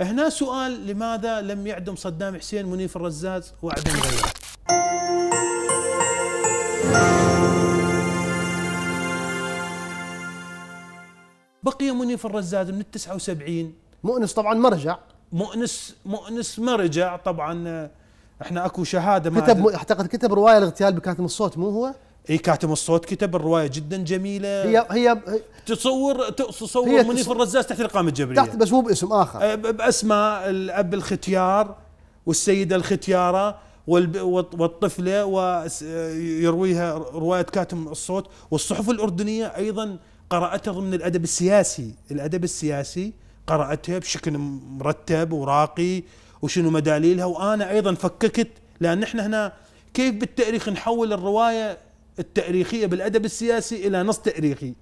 هنا سؤال لماذا لم يعدم صدام حسين منيف الرزاز وأعدم غيره بقي منيف الرزاز من ال 79 مؤنس طبعا مرجع مؤنس مؤنس مرجع طبعا آه، احنا اكو شهاده ما كتب اعتقد كتب روايه الاغتيال بكاتم الصوت مو هو؟ اي كاتم الصوت كتب الروايه جدا جميله هي هي تصور تصور منيف تص... الرزاز تحت القامه الجبريه تحت بس مو باسم اخر باسماء الاب الختيار والسيده الختياره والطفله ويرويها روايه كاتم الصوت والصحف الاردنيه ايضا قراتها ضمن الادب السياسي، الادب السياسي قراتها بشكل مرتب وراقي وشنو مداليلها وانا ايضا فككت لان احنا هنا كيف بالتاريخ نحول الروايه التاريخيه بالادب السياسي الى نص تاريخي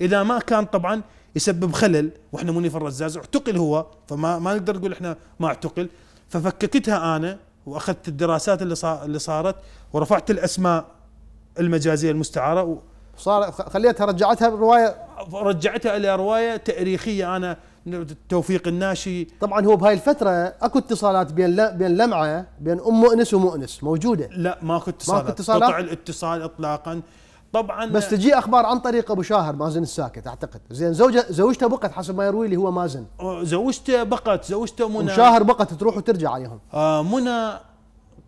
اذا ما كان طبعا يسبب خلل واحنا منيف الرزاز اعتقل هو فما ما نقدر نقول احنا ما اعتقل ففككتها انا واخذت الدراسات اللي اللي صارت ورفعت الاسماء المجازيه المستعاره وصار خليتها رجعتها روايه رجعتها الى روايه تاريخيه انا توفيق الناشي طبعا هو بهاي الفتره اكو اتصالات بين بين لمعه بين ام مؤنس ومؤنس موجوده لا ماكو اتصالات ماكو اتصالات قطع الاتصال اطلاقا طبعا بس تجي اخبار عن طريق ابو شاهر مازن الساكت اعتقد زين زوجه زوجته بقت حسب ما يروي لي هو مازن زوجته بقت زوجته منى وشاهر بقت تروح وترجع عليهم آه منى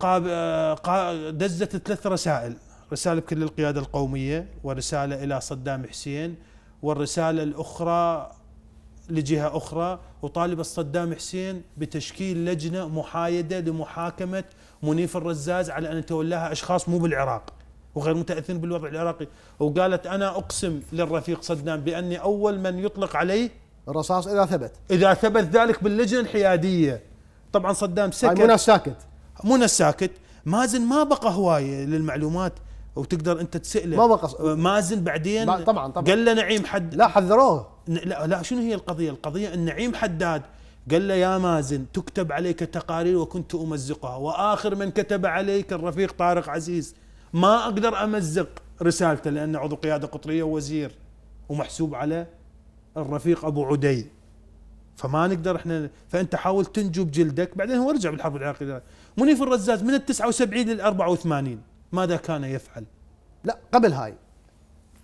قاب... آه، قاب... دزت ثلاث رسائل رساله بكل القياده القوميه ورساله الى صدام حسين والرساله الاخرى لجهة أخرى وطالب الصدام حسين بتشكيل لجنة محايدة لمحاكمة منيف الرزاز على أن يتولاها أشخاص مو بالعراق وغير متأثرين بالوضع العراقي وقالت أنا أقسم للرفيق صدام بأني أول من يطلق عليه الرصاص إذا ثبت إذا ثبت ذلك باللجنة الحيادية طبعا صدام سكت منى ساكت منى ساكت مازن ما بقى هواية للمعلومات وتقدر انت تساله ما بقص... آه، مازن بعدين طبعا طبعا قال له نعيم حد لا حذروه لا لا شنو هي القضيه؟ القضيه ان نعيم حداد قال له يا مازن تكتب عليك تقارير وكنت امزقها واخر من كتب عليك الرفيق طارق عزيز ما اقدر امزق رسالته لانه عضو قياده قطريه ووزير ومحسوب على الرفيق ابو عدي فما نقدر احنا فانت حاول تنجو بجلدك بعدين هو رجع بالحرب العراقيه منيف الرزاز من ال 79 لل 84 ماذا كان يفعل؟ لا قبل هاي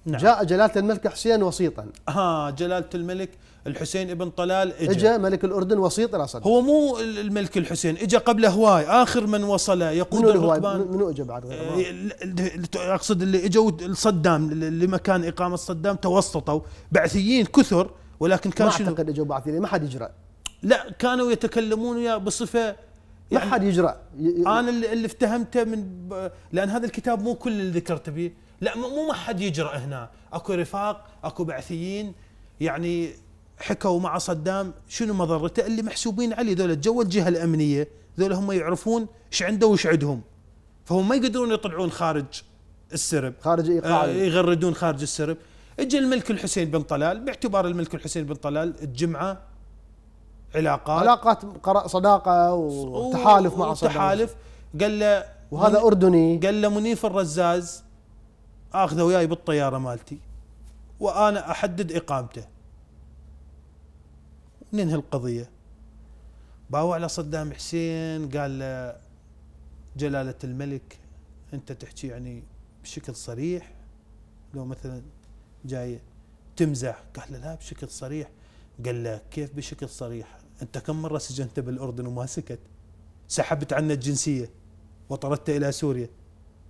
نعم. جاء جلالة الملك حسين وسيطا آه جلالة الملك الحسين ابن طلال اجى اجى ملك الأردن وسيط رصد هو مو الملك الحسين اجى قبل هواي آخر من وصل يقود الركبان منو اجى بعد اه أقصد اللي اجوا صدام لمكان إقامة صدام توسطوا بعثيين كثر ولكن كان ما أعتقد اجوا بعثيين ما حد يجرأ لا كانوا يتكلمون بصفة ما يعني حد يجرأ انا اللي افتهمته من لان هذا الكتاب مو كل اللي ذكرته به لا مو ما حد يجرأ هنا اكو رفاق اكو بعثيين يعني حكوا مع صدام شنو مضرته اللي محسوبين عليه ذولا جو الجهه الامنيه ذولا هم يعرفون ايش عنده وايش عندهم فهم ما يقدرون يطلعون خارج السرب خارج ايقاع آه يغردون خارج السرب اجى الملك الحسين بن طلال باعتبار الملك الحسين بن طلال الجمعه علاقات علاقات صداقه وتحالف مع صداقه تحالف قال له وهذا اردني قال له منيف الرزاز اخذه وياي بالطياره مالتي وانا احدد اقامته ننهي القضيه باوع على صدام حسين قال له جلاله الملك انت تحكي يعني بشكل صريح لو مثلا جاي تمزح قال له لا بشكل صريح قال له كيف بشكل صريح أنت كم مرة سجنت بالأردن وما سكت سحبت عنا الجنسية وطردت إلى سوريا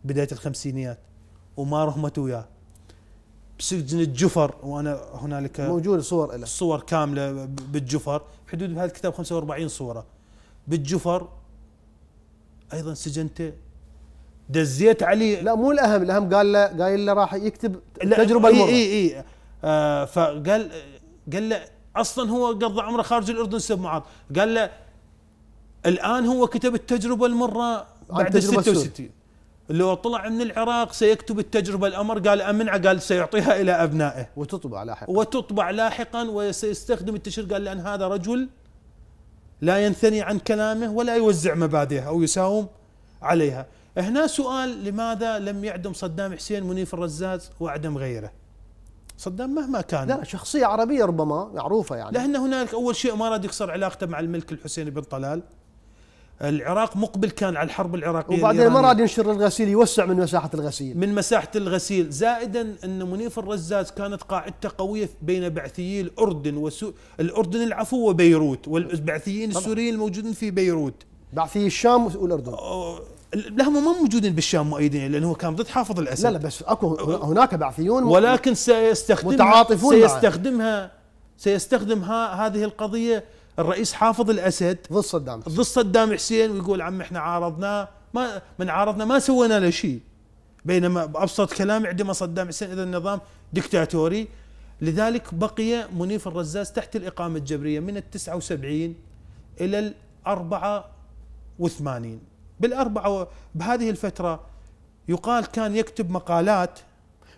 بداية الخمسينيات وما رحمت وياه بسجن الجفر وانا هنالك موجود صور له صور كامله بالجفر حدود بهذا الكتاب 45 صوره بالجفر ايضا سجنته دزيت عليه لا مو الاهم الاهم قال له قايل له راح يكتب تجربه المره اي اي, اي آه فقال قال له اصلا هو قضى عمره خارج الاردن سب معاذ قال له الان هو كتب التجربه المره بعد 66 لو طلع من العراق سيكتب التجربه الامر قال امنعه قال سيعطيها الى ابنائه وتطبع لاحقا وتطبع لاحقا وسيستخدم التشير قال لان هذا رجل لا ينثني عن كلامه ولا يوزع مبادئه او يساوم عليها هنا سؤال لماذا لم يعدم صدام حسين منيف الرزاز واعدم غيره صدام مهما كان لا شخصية عربية ربما معروفة يعني لأن هناك أول شيء ما راد يكسر علاقته مع الملك الحسين بن طلال العراق مقبل كان على الحرب العراقية وبعدين ما راد ينشر الغسيل يوسع من مساحة الغسيل من مساحة الغسيل زائدا أن منيف الرزاز كانت قاعدته قوية بين بعثيي الأردن وسو... الأردن العفو وبيروت والبعثيين السوريين الموجودين في بيروت بعثي الشام والاردن لا هم ما موجودين بالشام مؤيدين لانه هو كان ضد حافظ الاسد لا لا بس اكو هناك بعثيون ولكن سيستخدمها متعاطفون سيستخدمها ها هذه القضيه الرئيس حافظ الاسد ضد صدام ضد صدام حسين ويقول عم احنا عارضناه ما من عارضنا ما سوينا له شيء بينما بابسط كلام عندما صدام حسين اذا النظام دكتاتوري لذلك بقي منيف الرزاز تحت الاقامه الجبريه من ال 79 الى ال 84 بالأربعة بهذه الفترة يقال كان يكتب مقالات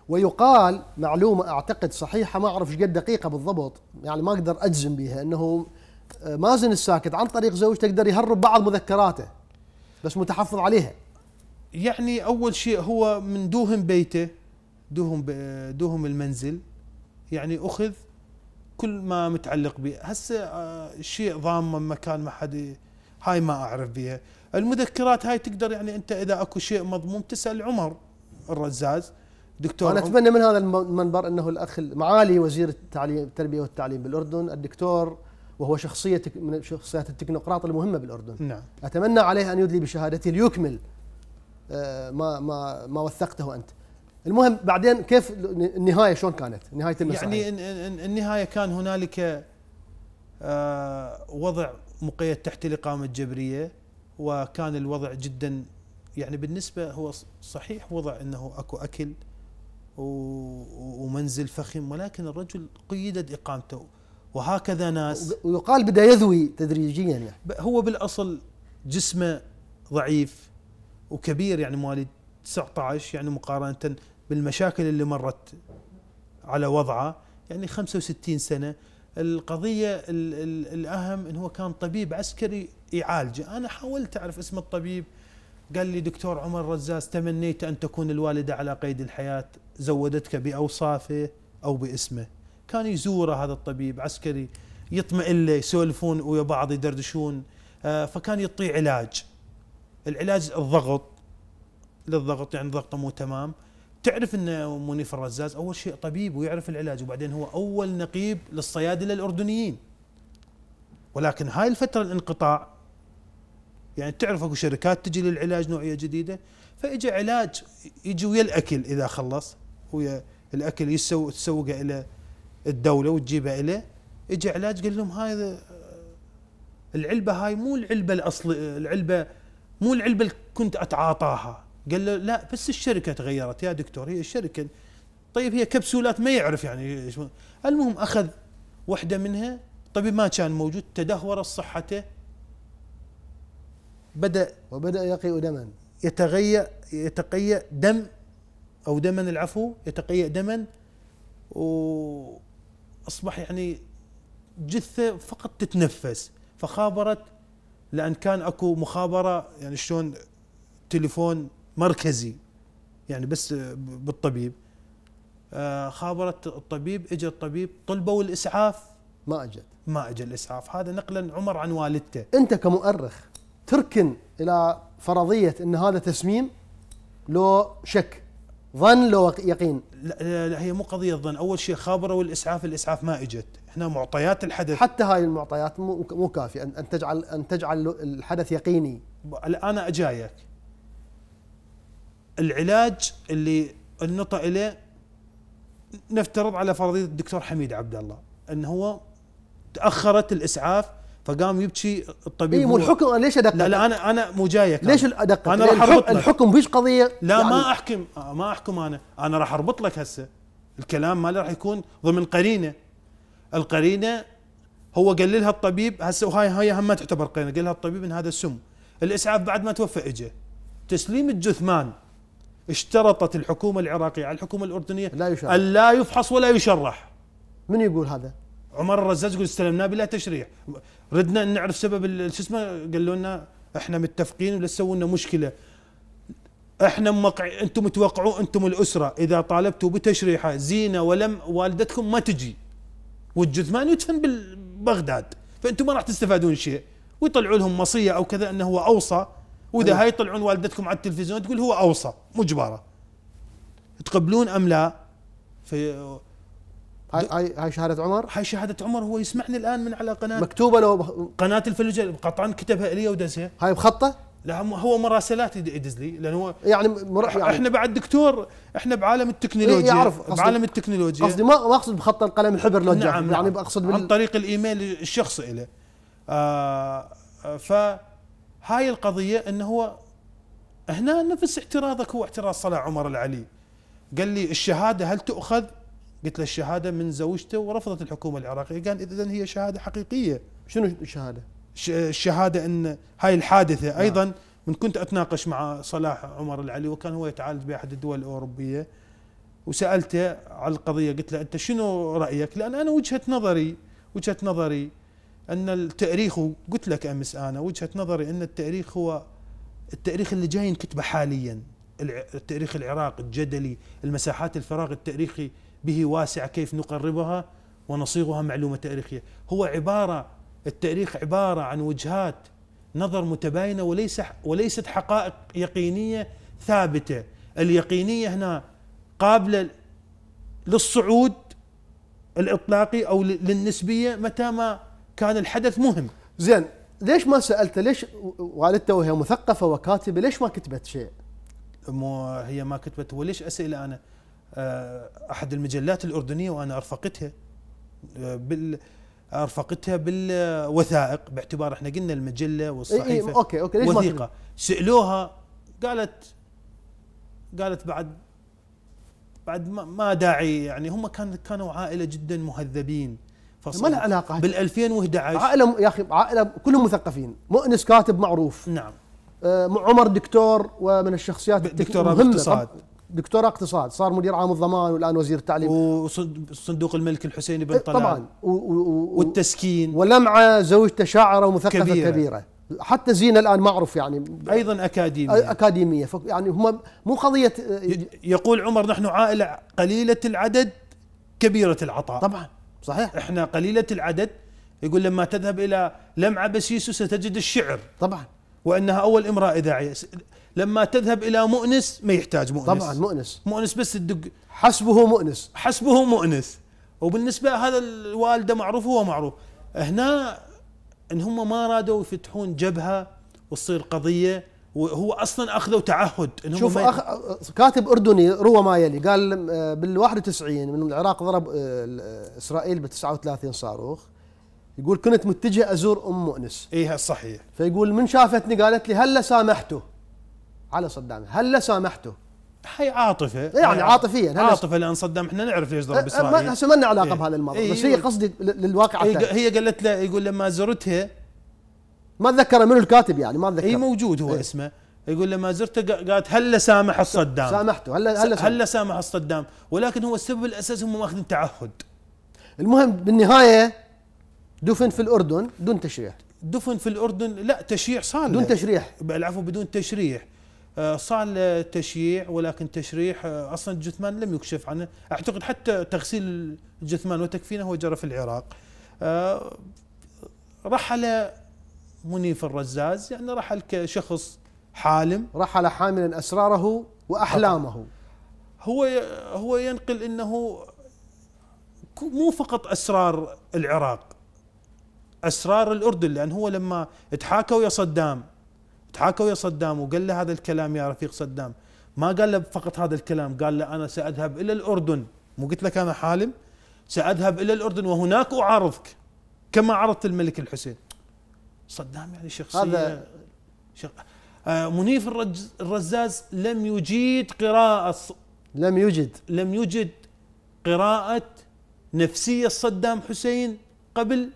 ويقال معلومة أعتقد صحيحة ما أعرف قد دقيقة بالضبط يعني ما أقدر أجزم بها أنه آه، مازن الساكت عن طريق زوجته تقدر يهرب بعض مذكراته بس متحفظ عليها يعني أول شيء هو من دوهم بيته دوهم دوهم المنزل يعني أخذ كل ما متعلق به هسه آه، شيء ضامه مكان ما حد هاي ما أعرف بها المذكرات هاي تقدر يعني انت اذا اكو شيء مضموم تسال عمر الرزاز دكتور انا اتمنى من هذا المنبر انه الاخ معالي وزير التعليم التربيه والتعليم بالاردن الدكتور وهو شخصيه من شخصيات التكنوقراط المهمه بالاردن نعم. اتمنى عليه ان يدلي بشهادته ليكمل آه، ما ما ما وثقته انت المهم بعدين كيف النهايه شلون كانت نهايه المسرحيه يعني النهايه كان هنالك آه، وضع مقيد تحت الاقامه الجبريه وكان الوضع جدا يعني بالنسبه هو صحيح وضع انه اكو اكل ومنزل فخم ولكن الرجل قيدت اقامته وهكذا ناس ويقال بدا يذوي تدريجيا يعني هو بالاصل جسمه ضعيف وكبير يعني مواليد 19 يعني مقارنه بالمشاكل اللي مرت على وضعه يعني 65 سنه القضية الأهم أنه هو كان طبيب عسكري يعالجه أنا حاولت أعرف اسم الطبيب قال لي دكتور عمر رزاز تمنيت أن تكون الوالدة على قيد الحياة زودتك بأوصافه أو باسمه كان يزوره هذا الطبيب عسكري يطمئن له يسولفون ويا بعض يدردشون آه، فكان يعطيه علاج العلاج الضغط للضغط يعني ضغطه مو تمام تعرف ان منيف الرزاز اول شيء طبيب ويعرف العلاج وبعدين هو اول نقيب للصيادله الاردنيين ولكن هاي الفتره الانقطاع يعني تعرف اكو شركات تجي للعلاج نوعيه جديده فاجى علاج يجي ويا الاكل اذا خلص ويا الاكل يسوق تسوقه الى الدوله وتجيبه اليه اجى علاج قال لهم هذا العلبه هاي مو العلبه الاصل العلبه مو العلبه اللي كنت اتعاطاها قال له لا بس الشركه تغيرت يا دكتور هي الشركه طيب هي كبسولات ما يعرف يعني المهم اخذ وحده منها طبيب ما كان موجود تدهور صحته بدا وبدا يقيء دما يتقيا يتقيأ دم او دما العفو يتقيأ دما واصبح يعني جثه فقط تتنفس فخابرت لان كان اكو مخابره يعني شلون تليفون مركزي يعني بس بالطبيب آه، خابرت الطبيب اجى الطبيب طلبوا الاسعاف ما اجت ما اجى الاسعاف هذا نقلا عمر عن والدته انت كمؤرخ تركن الى فرضيه ان هذا تسميم لو شك ظن لو يقين لا, لا هي مو قضيه ظن اول شيء خابروا الاسعاف الاسعاف ما اجت احنا معطيات الحدث حتى هاي المعطيات مو مو كافيه ان تجعل ان تجعل الحدث يقيني انا اجايك العلاج اللي النطا اليه نفترض على فرضيه الدكتور حميد عبد الله ان هو تاخرت الاسعاف فقام يبكي الطبيب اي الحكم ليش ادقق؟ لا لا انا انا مو جايك ليش ادقق؟ انا راح اربط لك الحكم فيش قضيه لا يعني ما احكم ما احكم انا انا راح اربط لك هسه الكلام مالي راح يكون ضمن قرينه القرينه هو قال لها الطبيب هسه وهاي هاي هم ما تعتبر قرينه قال لها الطبيب ان هذا السم الاسعاف بعد ما توفى اجى تسليم الجثمان اشترطت الحكومة العراقية على الحكومة الأردنية لا يشرح ألا يفحص ولا يشرح من يقول هذا؟ عمر الرزاز يقول استلمناه بلا تشريح ردنا نعرف سبب شو اسمه قالوا لنا احنا متفقين ولا تسووا لنا مشكله احنا مقع... انتم توقعوا انتم الاسره اذا طالبتوا بتشريحه زينه ولم والدتكم ما تجي والجثمان يدفن ببغداد فانتم ما راح تستفادون شيء ويطلعوا لهم مصيه او كذا انه هو اوصى واذا أيوه. هاي يطلعون والدتكم على التلفزيون تقول هو اوصى مجبره تقبلون ام لا في هاي هاي هاي شهادة عمر؟ هاي شهادة عمر هو يسمعني الآن من على قناة مكتوبة لو بخ... قناة الفلوجة قطعا كتبها إلي ودزها هاي بخطة؟ لا هو مراسلات يدز لي لأنه هو يعني, مر... يعني احنا بعد دكتور احنا بعالم التكنولوجيا إيه، يعرف قصدي بعالم التكنولوجيا قصدي ما اقصد بخطة القلم الحبر لو نعم يعني نعم. بقصد بال... عن طريق الإيميل الشخصي له آه،, آه ف هاي القضيه انه هو هنا نفس اعتراضك هو اعتراض صلاح عمر العلي قال لي الشهاده هل تؤخذ؟ قلت له الشهاده من زوجته ورفضت الحكومه العراقيه قال اذا هي شهاده حقيقيه شنو الشهاده؟ الشهاده ان هاي الحادثه نعم. ايضا من كنت اتناقش مع صلاح عمر العلي وكان هو يتعالج باحد الدول الاوروبيه وسالته على القضيه قلت له انت شنو رايك؟ لان انا وجهه نظري وجهه نظري ان التاريخ قلت لك امس انا وجهه نظري ان التاريخ هو التاريخ اللي جاي ينكتبه حاليا التاريخ العراقي الجدلي المساحات الفراغ التاريخي به واسعه كيف نقربها ونصيغها معلومه تاريخيه هو عباره التاريخ عباره عن وجهات نظر متباينه وليس وليست حقائق يقينيه ثابته اليقينيه هنا قابله للصعود الاطلاقي او للنسبيه متى ما كان الحدث مهم زين ليش ما سالته ليش والدته وهي مثقفه وكاتبه ليش ما كتبت شيء مو هي ما كتبت وليش اسئله انا آه، احد المجلات الاردنيه وانا ارفقتها آه، بال ارفقتها بالوثائق باعتبار احنا قلنا المجله والصحيفه إيه إيه اوكي اوكي ليش وثيقه ما سالوها قالت قالت بعد بعد ما داعي يعني هم كان كانوا عائله جدا مهذبين فصل ما لها علاقه بال 2011 عائله يا اخي عائله كلهم مثقفين مؤنس كاتب معروف نعم آه عمر دكتور ومن الشخصيات دكتوراه اقتصاد دكتوراه اقتصاد صار مدير عام الضمان والان وزير التعليم وصندوق الملك الحسيني بن إيه، طلال طبعا و و والتسكين ولمعه زوجته شاعره ومثقفه كبيره, كبيرة حتى زينه الان معروف يعني ايضا اكاديميه اكاديميه يعني هم مو قضيه آه، يقول عمر نحن عائله قليله العدد كبيره العطاء طبعا صحيح احنا قليلة العدد يقول لما تذهب إلى لمعة بسيسو ستجد الشعر طبعا وأنها أول امرأة إذاعية لما تذهب إلى مؤنس ما يحتاج مؤنس طبعا مؤنس مؤنس بس تدق حسبه مؤنس حسبه مؤنس وبالنسبة هذا الوالدة معروف هو معروف هنا ان هم ما رادوا يفتحون جبهه وتصير قضيه وهو اصلا اخذوا تعهد انهم شوف أخ... كاتب اردني روى ما يلي قال آه، بال 91 من العراق ضرب آه، آه، اسرائيل ب 39 صاروخ يقول كنت متجه ازور ام مؤنس ايه صحيح فيقول من شافتني قالت لي هلا سامحته على صدام هلا سامحته هي عاطفه إيه، يعني عاطفيا هل عاطفه لان صدام احنا نعرف ليش ضرب اسرائيل هسه ما لنا علاقه إيه بهذا الموضوع إيه بس هي قصدي للواقع إيه، هي قالت له يقول لما زرتها ما اتذكر منو الكاتب يعني ما اتذكر اي موجود هو إيه؟ اسمه يقول لما زرته قالت هلا سامح الصدام سامحته هلا هلا سامح. هلا سامح الصدام ولكن هو السبب الاساسي هم ماخذين تعهد المهم بالنهايه دفن في الاردن دون تشريح دفن في الاردن لا تشييع صار دون تشريح العفو بدون تشريح آه، صار تشييع ولكن تشريح آه، اصلا الجثمان لم يكشف عنه اعتقد حتى تغسيل الجثمان وتكفينه هو جرى في العراق آه، رحل منيف الرزاز يعني رحل كشخص حالم رحل حاملا اسراره واحلامه هو هو ينقل انه مو فقط اسرار العراق اسرار الاردن لان هو لما تحاكوا يا صدام تحاكوا يا صدام وقال له هذا الكلام يا رفيق صدام ما قال له فقط هذا الكلام قال له انا ساذهب الى الاردن مو قلت لك انا حالم ساذهب الى الاردن وهناك اعارضك كما عرضت الملك الحسين صدام يعني شخصية هذا شخ... آه منيف الرز... الرزاز لم يجيد قراءة لم يجد لم يجد قراءة نفسية صدام حسين قبل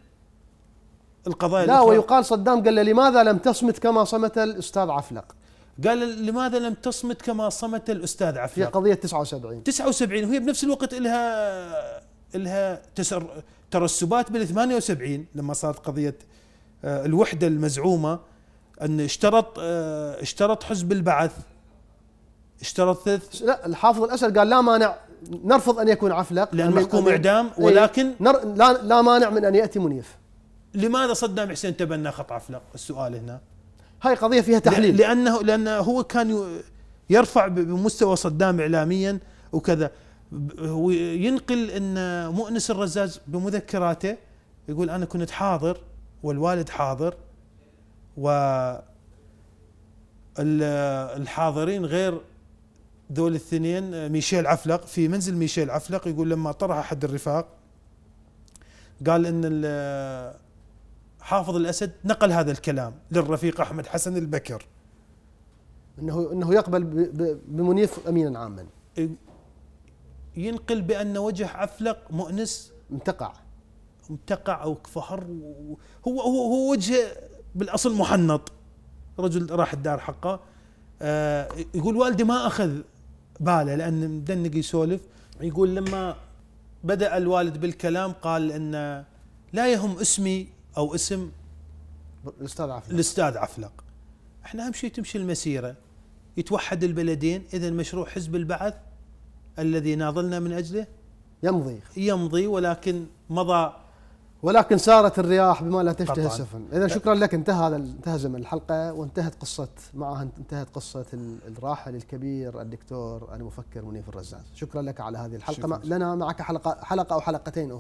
القضايا لا الأخرى. ويقال صدام قال له لماذا لم تصمت كما صمت الأستاذ عفلق قال لماذا لم تصمت كما صمت الأستاذ عفلق في قضية 79 79 وهي بنفس الوقت لها لها تسر... ترسبات بال 78 لما صارت قضية آه، الوحده المزعومه ان اشترط آه، اشترط حزب البعث اشترط ثلث لا الحافظ الاسد قال لا مانع نرفض ان يكون عفلق لان محكوم اعدام إيه، ولكن نر لا لا مانع من ان ياتي منيف لماذا صدام حسين تبنى خط عفلق السؤال هنا هاي قضيه فيها تحليل لانه لانه هو كان يرفع بمستوى صدام اعلاميا وكذا وينقل ان مؤنس الرزاز بمذكراته يقول انا كنت حاضر والوالد حاضر والحاضرين غير ذول الاثنين آه، ميشيل عفلق في منزل ميشيل عفلق يقول لما طرح احد الرفاق قال ان آه، حافظ الاسد نقل هذا الكلام للرفيق احمد حسن البكر انه انه يقبل بمنيف امينا عاما ينقل بان وجه عفلق مؤنس انتقع وتقع او كفحر هو هو هو وجه بالاصل محنط رجل راح الدار حقه آه، يقول والدي ما اخذ باله لان مدنق يسولف يقول لما بدا الوالد بالكلام قال ان لا يهم اسمي او اسم الاستاذ عفلق الاستاذ عفلق احنا اهم شيء تمشي المسيره يتوحد البلدين اذا مشروع حزب البعث الذي ناضلنا من اجله يمضي يمضي ولكن مضى ولكن سارت الرياح بما لا تشتهي السفن اذا شكرا لك انتهى هذا انتهى زمن الحلقه وانتهت قصه معها انتهت قصه الراحل الكبير الدكتور المفكر منيف الرزاز شكرا لك على هذه الحلقه لنا معك حلقه حلقه او حلقتين